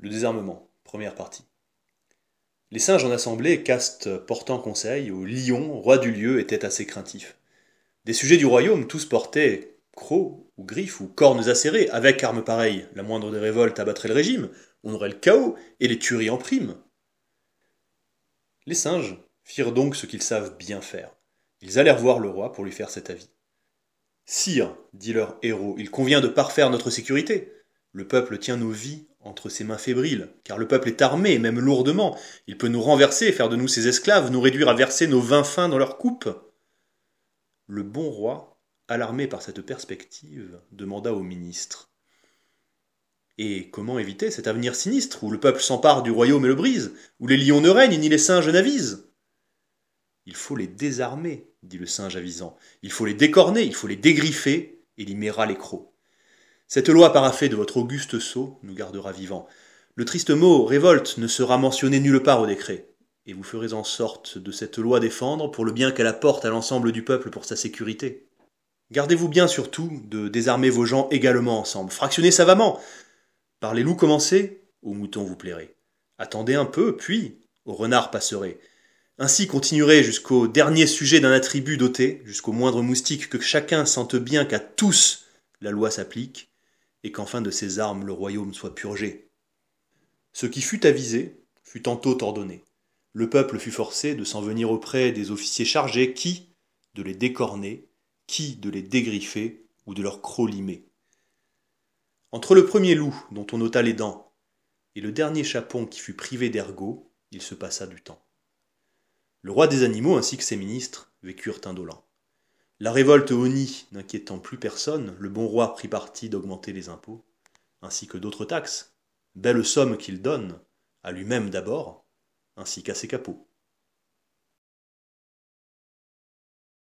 Le désarmement, première partie. Les singes en assemblée, castes portant conseil, au lion, roi du lieu, étaient assez craintifs. Des sujets du royaume, tous portaient crocs ou griffes ou cornes acérées, avec armes pareilles. La moindre des révoltes abattrait le régime, on aurait le chaos et les tueries en prime. Les singes firent donc ce qu'ils savent bien faire. Ils allèrent voir le roi pour lui faire cet avis. Sire, dit leur héros, il convient de parfaire notre sécurité. Le peuple tient nos vies entre ses mains fébriles, car le peuple est armé, même lourdement, il peut nous renverser, faire de nous ses esclaves, nous réduire à verser nos vins fins dans leurs coupe. Le bon roi, alarmé par cette perspective, demanda au ministre. Et comment éviter cet avenir sinistre, où le peuple s'empare du royaume et le brise, où les lions ne règnent, ni les singes n'avisent Il faut les désarmer, dit le singe avisant, il faut les décorner, il faut les dégriffer, et y les crocs. Cette loi paraffée de votre auguste sceau nous gardera vivants. Le triste mot révolte ne sera mentionné nulle part au décret, et vous ferez en sorte de cette loi défendre pour le bien qu'elle apporte à l'ensemble du peuple pour sa sécurité. Gardez-vous bien surtout de désarmer vos gens également ensemble, fractionnez savamment. Par les loups commencez, aux moutons vous plairez. Attendez un peu, puis aux renards passerez. Ainsi continuerez jusqu'au dernier sujet d'un attribut doté, jusqu'au moindre moustique, que chacun sente bien qu'à tous la loi s'applique, et qu'enfin de ses armes le royaume soit purgé. Ce qui fut avisé fut tantôt ordonné. Le peuple fut forcé de s'en venir auprès des officiers chargés qui de les décorner, qui de les dégriffer ou de leur crolimer. Entre le premier loup dont on ôta les dents et le dernier chapon qui fut privé d'ergot, il se passa du temps. Le roi des animaux ainsi que ses ministres vécurent indolents. La révolte nid n'inquiétant plus personne, le bon roi prit parti d'augmenter les impôts, ainsi que d'autres taxes, belles somme qu'il donne, à lui-même d'abord, ainsi qu'à ses capots.